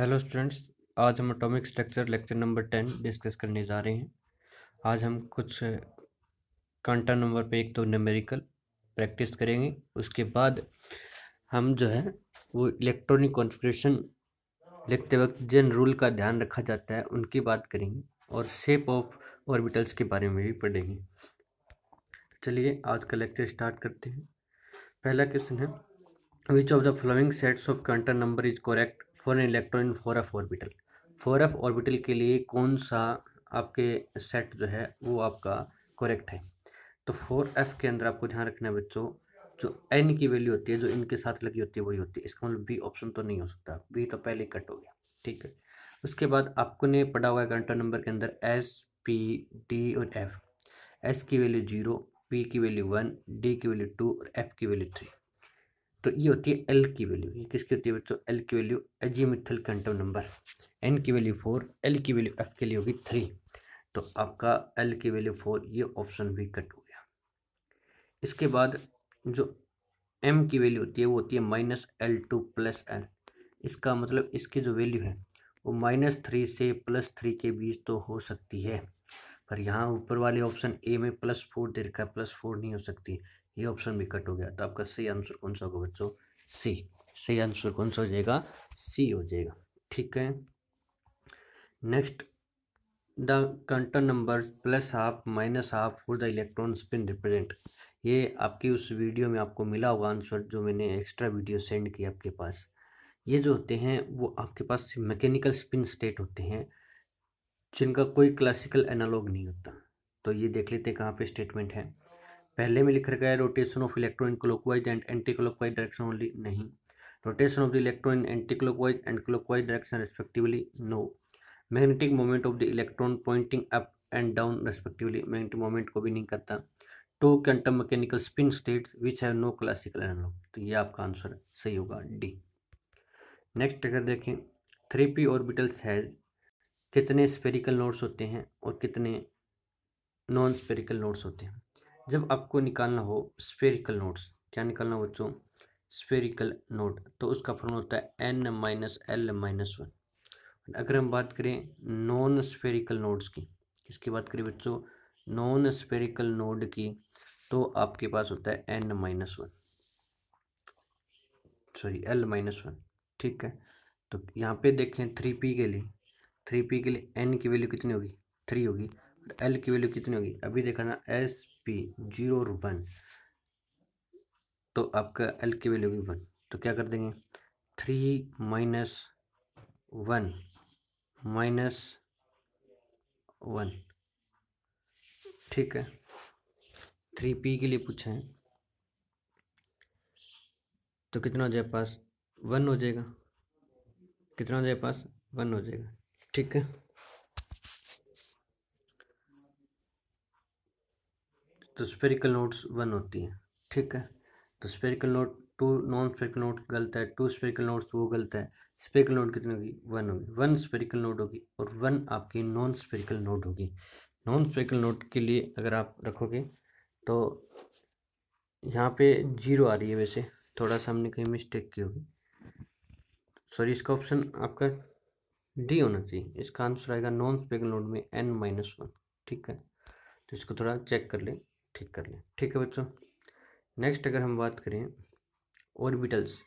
hello students आज हम atomic structure lecture number ten discuss करने जा रहे हैं आज हम कुछ कांटा नंबर पे एक तो न्यूमेरिकल प्रैक्टिस करेंगे उसके बाद हम जो है वो इलेक्ट्रॉनिक कॉन्फ़िगरेशन लिखते वक्त जिन रूल का ध्यान रखा जाता है उनकी बात करेंगे और शेप ऑफ ऑर्बिटल्स के बारे में भी पढ़ेंगे चलिए आज का लेक्चर स्टार्ट करते हैं पहला क्वेश्चन है which of the following sets of quantum number is correct for an electron four F orbital four F orbital के लिए कौन सा आपके सेट जो है वो आपका करेक्ट है तो फोर एफ के अंदर आपको ध्यान रखना है बच्चों जो एन की वैल्यू होती है जो इनके साथ लगी होती है वही होती है इसका मतलब बी ऑप्शन तो नहीं हो सकता बी तो पहले कट हो गया ठीक है उसके बाद आपको ने पढ़ा हुआ है कंटर नंबर के अंदर एस पी डी और एफ एस की वैल्यू जीरो पी की वैल्यू वन डी की वैल्यू टू और एफ की वैल्यू थ्री तो ये होती है एल की वैल्यू ये किसकी होती है बच्चों एल की value azimuthal quantum number N की वैल्यू फोर एल की वैल्यू एफ के लिए होगी थ्री तो आपका एल की वैल्यू फोर ये ऑप्शन भी कट हो गया इसके बाद जो एम की वैल्यू होती है वो होती है minus L two plus L इसका मतलब इसकी जो वैल्यू है वो माइनस थ्री से प्लस थ्री के बीच तो हो सकती है पर यहाँ ऊपर वाले ऑप्शन ए में प्लस फोर दे रखा है प्लस फोर नहीं हो सकती ये ऑप्शन भी कट हो गया तो आपका सही आंसर कौन सा होगा बच्चों सी सही आंसर कौन सा हो जाएगा सी हो जाएगा ठीक है next the quantum number plus half minus half for the electron spin represent ये आपकी उस वीडियो में आपको मिला होगा आंसर जो मैंने एक्स्ट्रा वीडियो सेंड किया आपके पास ये जो होते हैं वो आपके पास मैकेनिकल स्पिन स्टेट होते हैं जिनका कोई क्लासिकल एनालॉग नहीं होता तो ये देख लेते हैं कहाँ पे स्टेटमेंट है पहले में लिख रखा है rotation of electron clockwise and anticlockwise direction only नहीं rotation of the electron anticlockwise and clockwise direction respectively no magnetic moment of the electron pointing up and down respectively magnetic moment को भी नहीं करता two quantum mechanical spin states which have no classical analogue तो ये आपका answer सही होगा D next अगर देखें थ्री पी ऑर्बिटल्स हैज कितने स्पेरिकल नोड्स होते हैं और कितने नॉन स्पेरिकल नोड्स होते हैं जब आपको निकालना हो स्पेरिकल नोट्स क्या निकालना हो बच्चों स्पेरिकल नोट तो उसका फॉर्म होता है N minus L minus one अगर हम बात करें नॉन स्पेरिकल नोट्स की किसकी बात करें बच्चों नॉन स्पेरिकल नोड की तो आपके पास होता है N minus one sorry L minus one ठीक है तो यहाँ पे देखें थ्री पी के लिए थ्री पी के लिए एन की वैल्यू कितनी होगी थ्री होगी एल की वैल्यू कितनी होगी अभी देखा ना एस पी जीरो और वन तो आपका एल की वैल्यू भी वन तो क्या कर देंगे three minus one minus one ठीक है थ्री पी के लिए पूछा है तो कितना हो जाए पास वन हो जाएगा कितना हो जाए पास वन हो जाएगा ठीक है तो स्पेरिकल नोट्स वन होती हैं ठीक है तो spherical node two non spherical node गलत है टू स्पेरिकल नोट्स वो गलत है स्पेरिकल नोट कितनी होगी वन होगी वन स्पेरिकल नोट होगी और वन आपकी नॉन स्पेरिकल नोट होगी नॉन स्पेरिकल नोट के लिए अगर आप रखोगे तो यहाँ पे जीरो आ रही है वैसे थोड़ा सा हमने कहीं मिस्टेक की होगी सॉरी इसका ऑप्शन आपका डी होना चाहिए इसका आंसर आएगा नॉन स्पेरिकल नोट में एन माइनस वन ठीक है तो इसको थोड़ा चेक कर लें ठीक कर लें ठीक है बच्चों नेक्स्ट अगर हम बात करें ऑर्बिटल्स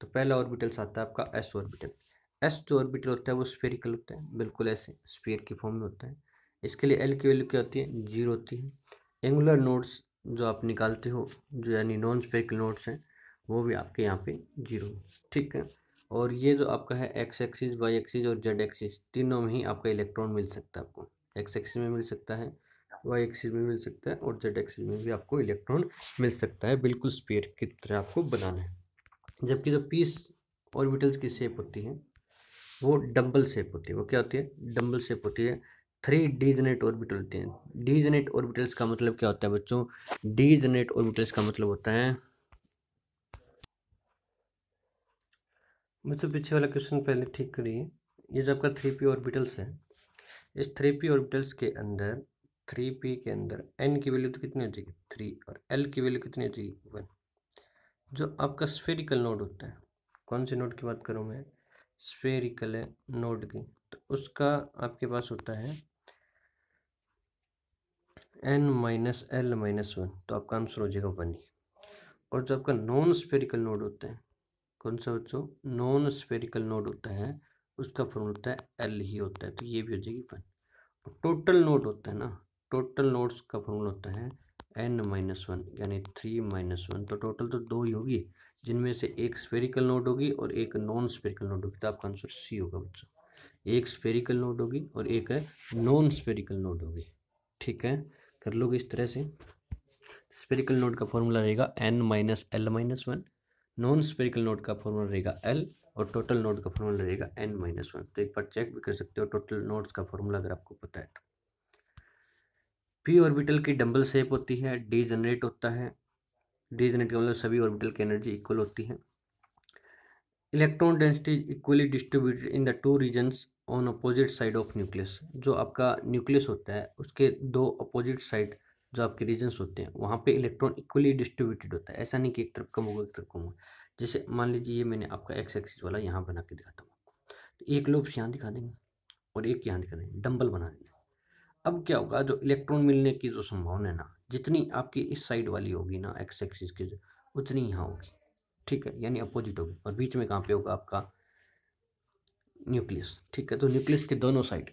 तो पहला ऑर्बिटल्स आता है आपका एस ऑर्बिटल एस जो ऑर्बिटल होता है वो स्पेरिकल होता है बिल्कुल ऐसे स्पेयर की फॉर्म में होता है इसके लिए एल की वैल्यू क्या होती है जीरो होती है एंगुलर नोट्स जो आप निकालते हो जो यानी नॉन स्पेरिकल नोट्स हैं वो भी आपके यहाँ पे जीरो ठीक है और ये जो आपका है एक्स एक्सिस वाई एक्सिस और जेड एक्सिस तीनों में ही आपका इलेक्ट्रॉन मिल सकता है आपको एक्स एक्सिस में मिल सकता है वाई एक्सिस में मिल सकता है और जेड एक्सिस में भी आपको इलेक्ट्रॉन मिल सकता है बिल्कुल स्पेयर की तरह आपको बनाना है जबकि जो पीस ऑर्बिटल्स की शेप होती है वो डम्बल शेप होती है वो क्या होती है डम्बल शेप होती है थ्री डी जनेट ऑर्बिटल होते हैं डी जनेट ऑर्बिटल्स का मतलब क्या होता है बच्चों डी जनेट ऑर्बिटल्स का मतलब होता है बच्चों पीछे वाला क्वेश्चन पहले ठीक करिए ये जो आपका थ्री पी ऑर्बिटल्स है इस थ्री पी ऑर्बिटल्स के अंदर थ्री पी के अंदर एन की वैल्यू तो कितनी हो जाएगी थ्री और एल की वैल्यू कितनी हो जाएगी वन जो आपका स्फेरिकल नोड होता है कौन से नोड की बात करूँ मैं स्फेरिकल नोड की तो उसका आपके पास होता है N minus L minus one तो आपका आंसर हो जाएगा वन ही और जो आपका नॉन स्फेरिकल नोड होता है कौन सा बच्चों नॉन स्फेरिकल नोड होता है उसका फॉर्म होता है एल ही होता है तो ये भी हो जाएगी वन और टोटल नोड होता है ना टोटल नोट्स का फॉर्मूला होता है एन माइनस वन यानी थ्री माइनस वन तो टोटल तो दो ही होगी जिनमें से एक स्पेरिकल नोट होगी और एक नॉन स्पेरिकल नोट होगी तो आपका आंसर सी होगा बच्चों एक स्पेरिकल नोट होगी और एक है नॉन स्पेरिकल नोट होगी ठीक है कर लोगे इस तरह से स्पेरिकल नोट का फॉर्मूला रहेगा N minus L minus one non spherical node का फॉर्मूला रहेगा एल और टोटल नोट का फॉर्मूला रहेगा एन माइनस वन तो एक बार चेक भी कर सकते हो टोटल नोट्स का फॉर्मूला अगर आपको पता है तो पी ऑर्बिटल की डंबल शेप होती है डी जनरेट होता है डी जनरेट का मतलब सभी ऑर्बिटल की एनर्जी इक्वल होती है electron density equally distributed in the two regions on opposite side of nucleus जो आपका न्यूक्लियस होता है उसके दो अपोजिट साइड जो आपके रीजन्स होते हैं वहाँ पे इलेक्ट्रॉन इक्वली डिस्ट्रीब्यूटेड होता है ऐसा नहीं कि एक तरफ कम होगा एक तरफ कम होगा जैसे मान लीजिए ये मैंने आपका एक्स एक्सिस वाला यहाँ बना के दिखाता हूँ तो एक लोब्स यहाँ दिखा देंगे और एक यहाँ दिखा देंगे डम्बल बना देंगे अब क्या होगा जो इलेक्ट्रॉन मिलने की जो संभावना है ना जितनी आपकी इस साइड वाली होगी ना एक्स एक्सिस की उतनी यहाँ होगी ठीक है यानी अपोजिट होगी और बीच में कहाँ पे होगा आपका न्यूक्लियस ठीक है तो न्यूक्लियस के दोनों साइड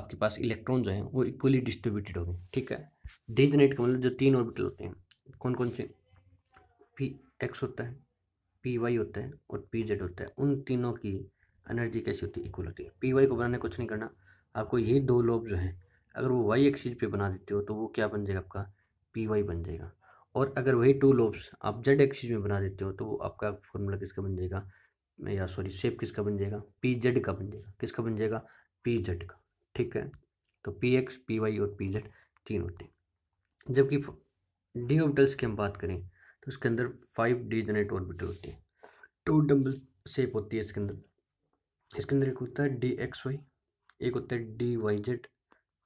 आपके पास इलेक्ट्रॉन जो हैं वो इक्वली डिस्ट्रीब्यूटेड होंगे ठीक है डिजनेट का मतलब जो तीन ऑर्बिटल होते हैं कौन कौन से पी एक्स होता है पी वाई होता है और पी जेड होता है उन तीनों की एनर्जी कैसी होती है इक्वल होती है पी वाई को बनाने कुछ नहीं करना आपको यही दो लोब जो है अगर वो वाई एक्सिस पे बना देते हो तो वो क्या बन जाएगा आपका पी वाई बन जाएगा और अगर वही टू लोब्स आप जेड एक्सिस में बना देते हो तो आपका फॉर्मूला किसका बन जाएगा या सॉरी शेप किसका बन जाएगा पी जेड का बन जाएगा किसका बन जाएगा पी जेड का ठीक है तो पी एक्स पी वाई और पी जेड तीन होते हैं जबकि डी ऑर्बिटल्स की हम बात करें तो उसके अंदर फाइव डी जनरेट ऑर्बिटल होते हैं टू डबल शेप होती है इसके अंदर इसके अंदर एक होता है डी एक्स वाई एक होता है डी वाई जेड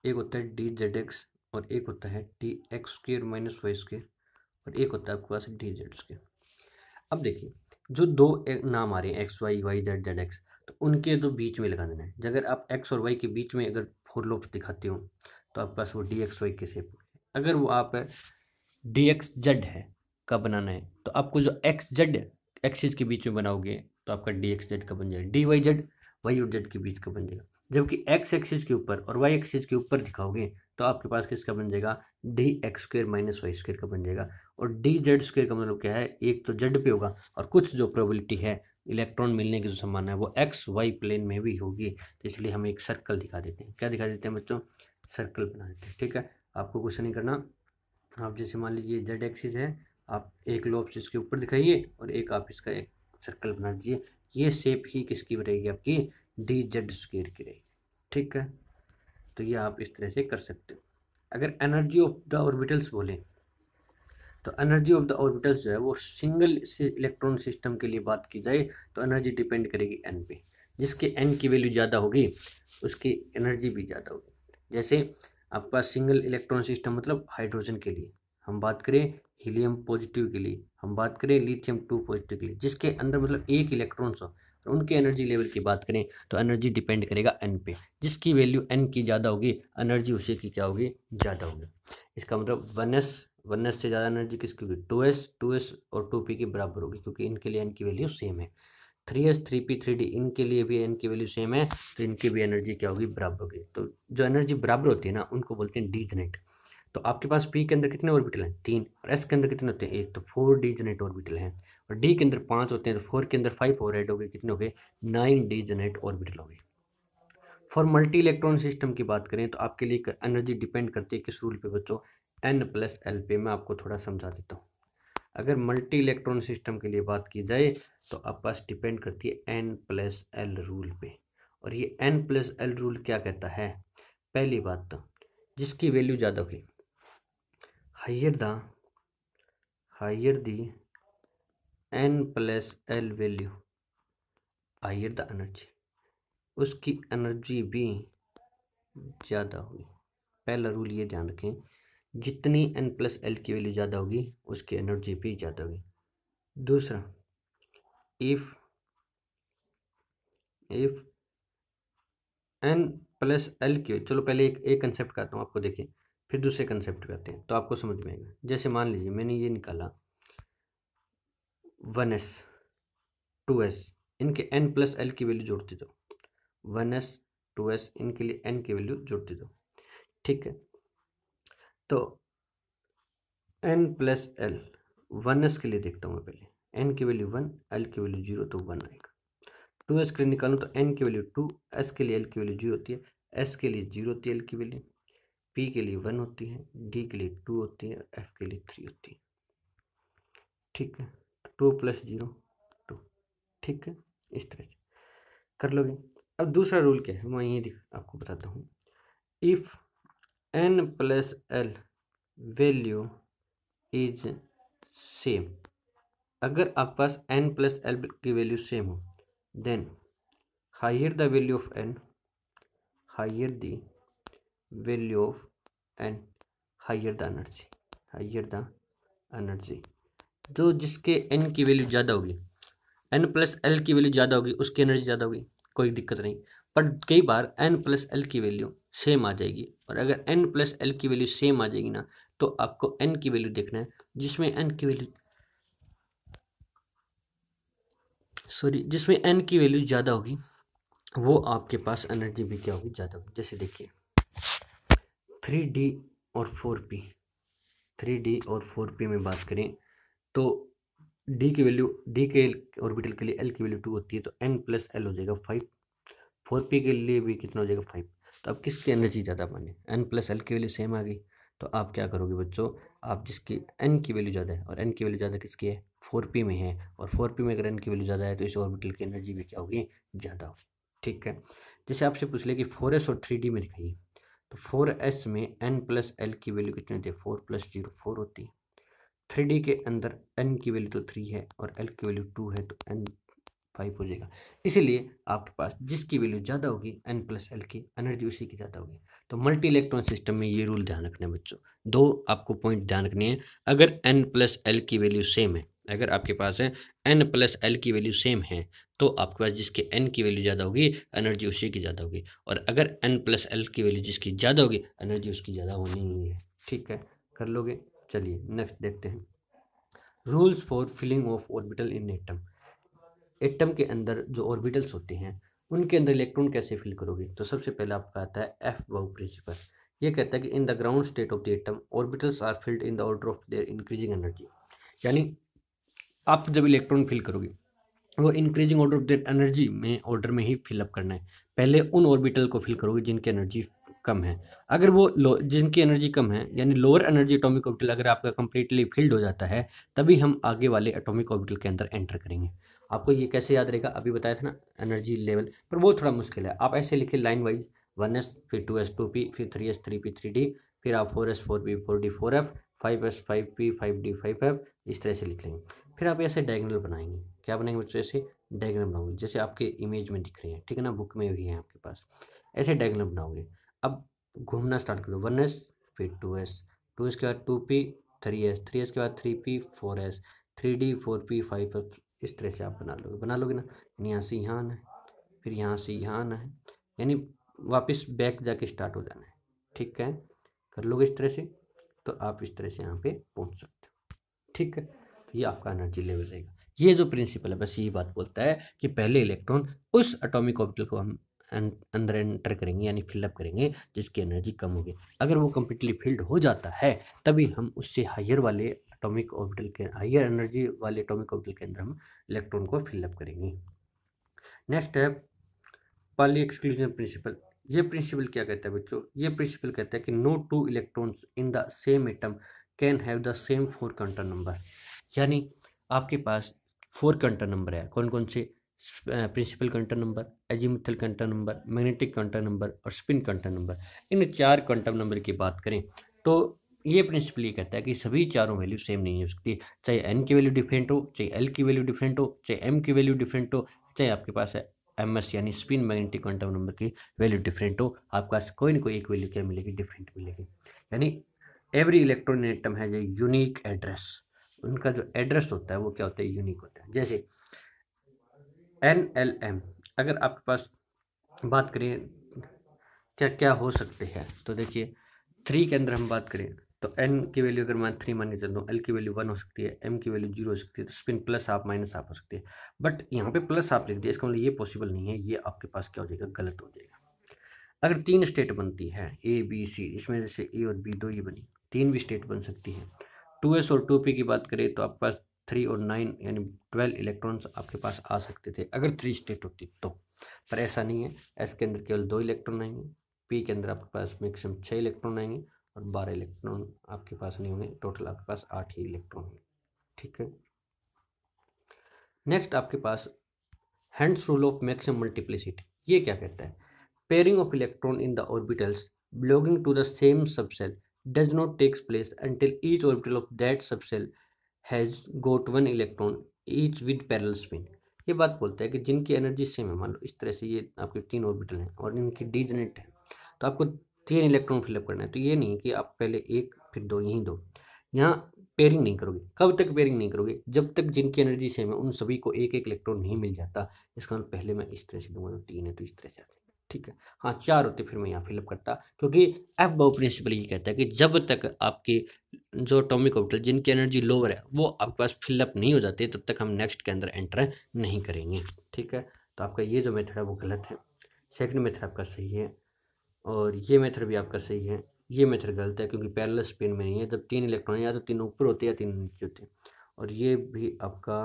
एक होता है डी जेड एक्स और एक होता है D X square minus Y square और एक होता है आपके पास डी जेड स्क्र अब देखिए जो दो नाम आ रहे हैं X Y Y Z Z X तो उनके दो तो बीच में लगा देना है अगर आप एक्स और वाई के बीच में अगर फोर लूप्स दिखाते हो तो आपके पास वो डी एक्स वाई के सेप अगर वो आप डी एक्स जेड है का बनाना है तो आपको जो एक्स जेड एक्सेज के बीच में बनाओगे तो आपका डी एक्स जेड का बन जाएगा डी वाई जेड वाई और जेड के बीच का बन जाएगा जबकि एक्स एक्सिस के ऊपर और वाई एक्सिस के ऊपर दिखाओगे तो आपके पास किसका बन जाएगा D X square minus Y square का बन जाएगा और डी जेड स्क्वेयर का मतलब क्या है एक तो जेड पे होगा और कुछ जो प्रोबेबिलिटी है इलेक्ट्रॉन मिलने की जो संभावना है वो एक्स वाई प्लेन में भी होगी तो इसलिए हम एक सर्कल दिखा देते हैं क्या दिखा देते हैं बच्चों सर्कल बना देते हैं ठीक है आपको कुछ नहीं करना आप जैसे मान लीजिए जेड एक्सिस है आप एक लोब इसके ऊपर दिखाइए और एक आप इसका एक सर्कल बना दीजिए ये शेप ही किसकी रहेगी आपकी डी जेड स्केयर की रहेगी ठीक है तो ये आप इस तरह से कर सकते हो अगर एनर्जी ऑफ द ऑर्बिटल्स बोलें तो एनर्जी ऑफ द ऑर्बिटल्स जो है वो सिंगल इलेक्ट्रॉन सिस्टम के लिए बात की जाए तो एनर्जी डिपेंड करेगी एन पे जिसके एन की वैल्यू ज़्यादा होगी उसकी एनर्जी भी ज़्यादा होगी जैसे आपका सिंगल इलेक्ट्रॉन सिस्टम मतलब हाइड्रोजन के लिए हम बात करें हीलियम पॉजिटिव के लिए हम बात करें लिथियम टू पॉजिटिव के लिए जिसके अंदर मतलब एक इलेक्ट्रॉन्स हो उनके एनर्जी लेवल की बात करें तो एनर्जी डिपेंड करेगा एन पे जिसकी वैल्यू एन की ज़्यादा होगी एनर्जी उसी की क्या होगी ज़्यादा होगी इसका मतलब वन एस वन एस से ज़्यादा एनर्जी किसकी होगी टू एस टू एस और टू पी के बराबर होगी क्योंकि इनके लिए एन की वैल्यू सेम है three S three P three D इनके लिए भी एन की वैल्यू सेम है तो इनकी भी एनर्जी क्या होगी बराबर होगी तो जो एनर्जी बराबर होती है ना उनको बोलते हैं डीजनेट तो आपके पास पी के अंदर कितने ऑर्बिटल हैं तीन और एस के अंदर कितने होते हैं एक तो फोर डीजनेट ऑर्बिटल हैं और डी के अंदर पाँच होते हैं तो फोर के अंदर फाइव और एड हो गए कितने हो गए नाइन डी जनरेट ऑर्बिटल हो गए फॉर मल्टी इलेक्ट्रॉन सिस्टम की बात करें तो आपके लिए एनर्जी डिपेंड करती है किस रूल पे बच्चों एन प्लस एल पे मैं आपको थोड़ा समझा देता हूँ अगर मल्टी इलेक्ट्रॉन सिस्टम के लिए बात की जाए तो आप पास डिपेंड करती है एन प्लस एल रूल पे और ये एन प्लस एल रूल क्या कहता है पहली बात तो जिसकी वैल्यू ज़्यादा होगी higher the higher the N plus L value higher the energy उसकी एनर्जी भी ज़्यादा होगी पहला रूल ये ध्यान रखें जितनी एन प्लस एल की वैल्यू ज़्यादा होगी उसकी एनर्जी भी ज़्यादा होगी दूसरा if if N plus L की चलो पहले एक एक कंसेप्ट करता हूँ आपको देखें फिर दूसरे कंसेप्ट करते हैं तो आपको समझ में आएगा जैसे मान लीजिए मैंने ये निकाला वन एस टू एस इनके एन प्लस एल की वैल्यू जोड़ते जाओ वन एस टू एस इनके लिए एन की वैल्यू जोड़ते जाओ ठीक है तो N plus L one S के लिए देखता हूँ मैं पहले एन की वैल्यू वन एल की वैल्यू जीरो तो वन आएगा टू एस के लिए निकालूँ तो एन की वैल्यू टू एस के लिए एल की वैल्यू जीरो होती है एस के लिए जीरो होती है एल की वैल्यू पी के लिए वन होती है डी के लिए टू होती है एफ के लिए थ्री होती है ठीक है टू प्लस जीरो टू ठीक है इस तरह से कर लोगे अब दूसरा रूल क्या है मैं यही दिख आपको बताता हूँ if N plus L value is same अगर आप पास एन प्लस एल की वैल्यू सेम हो then higher the value of N higher the value of N higher the energy higher the energy जो तो जिसके एन की वैल्यू ज़्यादा होगी एन प्लस एल की वैल्यू ज़्यादा होगी उसकी एनर्जी ज़्यादा होगी कोई दिक्कत नहीं पर कई बार एन प्लस एल की वैल्यू सेम आ जाएगी और अगर एन प्लस एल की वैल्यू सेम आ जाएगी ना तो आपको एन की वैल्यू देखना है जिसमें एन की वैल्यू सॉरी जिसमें एन की वैल्यू ज़्यादा होगी वो आपके पास एनर्जी भी क्या होगी ज़्यादा होगी जैसे देखिए थ्री डी और फोर पी थ्री डी और फोर पी में बात करें तो डी की वैल्यू डी के ऑर्बिटल के लिए एल की वैल्यू टू होती है तो एन प्लस एल हो जाएगा फाइव फोर पी के लिए भी कितना हो जाएगा फाइव तो अब किसकी एनर्जी ज़्यादा माने एन प्लस एल की वैल्यू सेम आ गई तो आप क्या करोगे बच्चों आप जिसकी एन की वैल्यू ज़्यादा है और एन की वैल्यू ज़्यादा किसकी है फोर पी में है और फोर पी में अगर एन की वैल्यू ज़्यादा है तो इस ऑर्बिटल की एनर्जी भी क्या होगी ज़्यादा ठीक है जैसे आपसे पूछ ले कि फोर एस और थ्री डी में दिखाइए तो फोर एस में एन प्लस एल की वैल्यू कितनी होती है फोर प्लस जीरो फोर होती है थ्री के अंदर एन की वैल्यू तो थ्री है और एल की वैल्यू टू है तो एन फाइव हो जाएगा इसीलिए आपके पास जिसकी वैल्यू ज़्यादा होगी एन प्लस एल की एनर्जी उसी की ज़्यादा होगी तो मल्टी इलेक्ट्रॉन सिस्टम में ये रूल ध्यान रखना है बच्चों दो आपको पॉइंट ध्यान रखने हैं अगर एन प्लस एल की वैल्यू सेम है अगर आपके पास है एन प्लस एल की वैल्यू सेम है तो आपके पास जिसके एन की वैल्यू ज़्यादा होगी एनर्जी उसी की ज़्यादा होगी और अगर एन प्लस एल की वैल्यू जिसकी ज़्यादा होगी एनर्जी उसकी ज़्यादा होनी ही है ठीक है कर लोगे चलिए नेक्स्ट देखते हैं rules for filling of orbital in atom atom के अंदर जो ऑर्बिटल्स होते हैं उनके अंदर इलेक्ट्रॉन कैसे फिल करोगे तो सबसे पहले आपका आता है एफ बहु प्रिंसिपल ये कहता है कि in the ground state of the atom orbitals are filled in the order of their increasing energy यानी आप जब इलेक्ट्रॉन फिल करोगे वो increasing order of the energy में ऑर्डर में ही फिलअप करना है पहले उन ऑर्बिटल को फिल करोगे जिनकी एनर्जी कम है अगर वो जिनकी एनर्जी कम है यानी लोअर एनर्जी एटॉमिक ऑर्बिटल अगर आपका कंप्लीटली फिल्ड हो जाता है तभी हम आगे वाले एटॉमिक ऑर्बिटल के अंदर एंटर करेंगे आपको ये कैसे याद रहेगा अभी बताया था ना एनर्जी लेवल पर वो थोड़ा मुश्किल है आप ऐसे लिखे लाइन वाइज वन एस फिर टू एस टू पी फिर three S three P three D फिर आप four S four P four D four F five S five P five D five F इस तरह से लिख लेंगे फिर आप ऐसे डायगनल बनाएंगे क्या बनाएंगे बच्चों ऐसे डायग्राम बनाओगे जैसे आपके इमेज में दिख रहे हैं ठीक है ना बुक में भी है आपके पास ऐसे डायग्राम बनाओगे अब घूमना स्टार्ट कर दो वन एस फिर टू एस टू एस के बाद two P three S three S के बाद three P four S three D four P five S इस तरह से आप बना लोगे बना लोगे ना यानी यहाँ से यहाँ आना है फिर यहाँ से यहाँ आना है यानी वापस बैक जाके स्टार्ट हो जाना है ठीक है कर लोगे इस तरह से तो आप इस तरह से यहाँ पे पहुँच सकते हो ठीक है तो ये आपका एनर्जी लेवल रहेगा ये जो प्रिंसिपल है बस यही बात बोलता है कि पहले इलेक्ट्रॉन उस एटॉमिक ऑर्बिटल को हम अंदर एंटर करेंगे यानी फिलअप करेंगे जिसकी एनर्जी कम होगी अगर वो कम्प्लीटली फिल्ड हो जाता है तभी हम उससे हायर वाले एटॉमिक ऑर्बिटल के हायर एनर्जी वाले एटॉमिक ऑर्बिटल के अंदर हम इलेक्ट्रॉन को फिलअप करेंगे नेक्स्ट है पाली एक्सक्लूजन प्रिंसिपल ये प्रिंसिपल क्या कहता है बच्चों ये प्रिंसिपल कहता है कि no two electrons in the same atom can have the same four quantum number यानी आपके पास फोर कंटर नंबर है कौन कौन से principal quantum number azimuthal quantum number magnetic quantum number और स्पिन क्वांटम नंबर इन चार क्वांटम नंबर की बात करें तो ये प्रिंसिपल ये कहता है कि सभी चारों वैल्यू सेम नहीं हो सकती चाहे एन की वैल्यू डिफरेंट हो चाहे एल की वैल्यू डिफरेंट हो चाहे एम की वैल्यू डिफरेंट हो चाहे आपके पास है एम एस यानी स्पिन मैग्नेटिक क्वांटम नंबर की वैल्यू डिफरेंट हो आपके पास कोई ना कोई एक वैल्यू क्या मिलेगी डिफरेंट मिलेगी यानी every electronic atom has a unique address उनका जो एड्रेस होता है वो क्या होता है यूनिक होता है जैसे एन एल एम अगर आपके पास बात करें क्या क्या हो सकते हैं तो देखिए थ्री के अंदर हम बात करें तो एन की वैल्यू अगर मैं थ्री मान के चलता हूँ एल की वैल्यू वन हो सकती है एम की वैल्यू जीरो हो सकती है तो स्पिन प्लस आप माइनस आप हो सकती है बट यहाँ पे प्लस आप लिख दिया इसका मतलब ये पॉसिबल नहीं है ये आपके पास क्या हो जाएगा गलत हो जाएगा अगर तीन स्टेट बनती है ए बी सी इसमें जैसे ए और बी दो ये बनी तीन भी स्टेट बन सकती है टू एस और टू पी की बात करें तो आपके पास थ्री और नाइन यानी ट्वेल्व इलेक्ट्रॉन्स आपके पास आ सकते थे अगर थ्री स्टेट होती तो पर ऐसा नहीं है एस के अंदर केवल दो इलेक्ट्रॉन आएंगे पी के अंदर आपके पास मैक्सिमम छः इलेक्ट्रॉन आएंगे और बारह इलेक्ट्रॉन आपके पास नहीं होंगे टोटल आपके पास आठ ही इलेक्ट्रॉन होंगे ठीक है नेक्स्ट आपके पास Hund's rule of maximum multiplicity ये क्या कहता है pairing of electron in the orbitals belonging to the same subshell does not takes place until each orbital of that subshell has got one electron each with parallel spin ये बात बोलता है कि जिनकी एनर्जी सेम है मान लो इस तरह से ये आपके तीन ऑर्बिटल हैं और इनकी डीजनेट है तो आपको तीन इलेक्ट्रॉन फिलअप करना है तो ये नहीं कि आप पहले एक फिर दो यहीं दो यहाँ पेयरिंग नहीं करोगे कब तक पेयरिंग नहीं करोगे जब तक जिनकी एनर्जी सेम है उन सभी को एक एक इलेक्ट्रॉन नहीं मिल जाता इसका मतलब पहले मैं इस तरह से दूंगा तो तीन है तो इस तरह से आते ठीक है हाँ चार होते फिर मैं यहाँ फिलअप करता क्योंकि एफ बाउ प्रिंसिपल ये कहता है कि जब तक आपके जो अटोमिक ऑर्बिटल जिनकी एनर्जी लोअर है वो आपके पास फिलअप नहीं हो जाती तब तक हम नेक्स्ट के अंदर एंटर नहीं करेंगे ठीक है तो आपका ये जो मेथड है वो गलत है सेकंड मेथड आपका सही है और ये मेथड भी आपका सही है ये मेथड गलत है क्योंकि पैरल स्पिन में नहीं है जब तीन इलेक्ट्रॉन या तो तीन ऊपर होते हैं या तीन नीचे होते हैं और ये भी आपका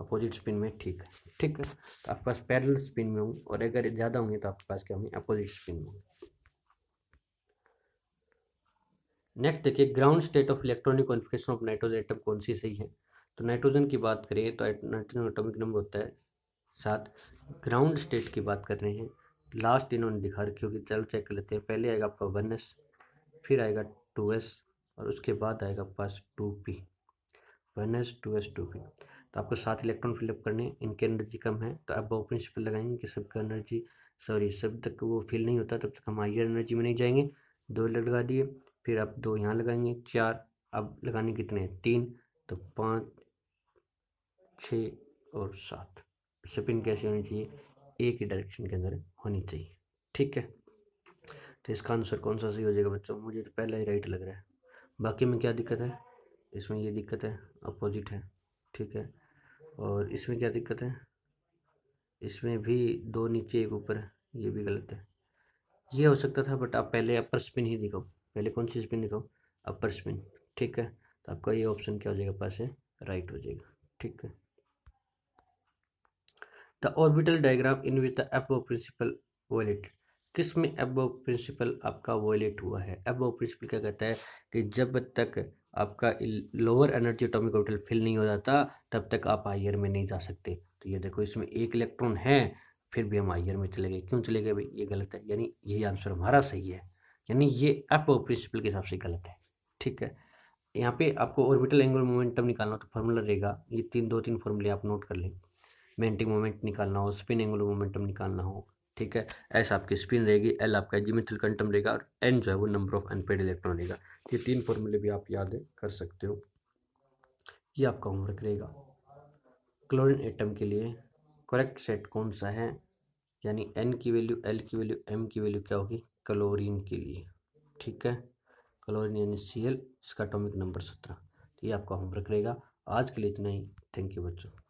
अपोजिट स्पिन में ठीक है ठीक है तो आपके पास पैरल स्पिन में होंगे और अगर ज़्यादा होंगे तो आपके पास क्या होंगे अपोजिट स्पिन में नेक्स्ट देखिए ground state of electronic configuration of nitrogen atom कौन सी सही है तो नाइट्रोजन की बात करें तो नाइट्रोजन एटॉमिक नंबर होता है साथ ग्राउंड स्टेट की बात कर रहे हैं लास्ट इन्होंने दिखा रखी होगी चलो चेक कर लेते हैं पहले आएगा आपका वन एस फिर आएगा टू एस और उसके बाद आएगा पास two P one S two S two P तो आपको सात इलेक्ट्रॉन फिलअप करने इनकी एनर्जी कम है तो आप वो प्रिंसिपल लगाएंगे कि सबका एनर्जी सॉरी सब तक वो फिल नहीं होता तब तक हम हाइयर एनर्जी में नहीं जाएंगे दो लगा दिए फिर आप दो यहाँ लगाएंगे चार अब लगाने कितने हैं तीन तो पाँच छः और सात स्पिन कैसे होनी चाहिए एक ही डायरेक्शन के अंदर होनी चाहिए ठीक है तो इसका आंसर कौन सा सही हो जाएगा बच्चों मुझे तो पहला ही राइट लग रहा है बाकी में क्या दिक्कत है इसमें ये दिक्कत है अपोजिट है ठीक है और इसमें क्या दिक्कत है इसमें भी दो नीचे एक ऊपर है ये भी गलत है ये हो सकता था बट आप पहले अपर स्पिन ही दिखाओ पहले कौन सी स्पिन दिखाओ अपर स्पिन ठीक है तो आपका ये ऑप्शन क्या हो जाएगा पास है राइट हो जाएगा ठीक है the orbital diagram in with the Aufbau principle violate किस में एबो प्रिंसिपल आपका वॉलेट हुआ है एबो प्रिंसिपल क्या कहता है कि जब तक आपका lower energy atomic orbital fill नहीं हो जाता तब तक आप हाइयर में नहीं जा सकते तो ये देखो इसमें एक इलेक्ट्रॉन है फिर भी हम हाइयर में चले गए क्यों चले गए भाई ये गलत है यानी यही आंसर हमारा सही है यानी ये एप प्रिंसिपल के हिसाब से गलत है ठीक है यहाँ पे आपको ऑर्बिटल एंगल मोमेंटम निकालना तो फॉर्मूला रहेगा ये तीन दो तीन फॉर्मूले आप नोट कर लें मैंटिक मोमेंट निकालना हो स्पिन एंगुलर मोमेंटम निकालना हो ठीक है एस आपकी स्पिन रहेगी एल आपका जिमेट्रिल कंटम रहेगा और एन जो है वो नंबर ऑफ अनपेड इलेक्ट्रॉन रहेगा ये तीन फॉर्मूले भी आप याद कर सकते हो ये आपका होमवर्क रहेगा क्लोरिन एटम के लिए करेक्ट सेट कौन सा है यानी एन की वैल्यू एल की वैल्यू एम की वैल्यू क्या होगी क्लोरीन के लिए ठीक है क्लोरीन यानी सी एल इसका अटोमिक नंबर सत्रह तो ये आपका होमवर्क रहेगा आज के लिए इतना ही थैंक यू बच्चों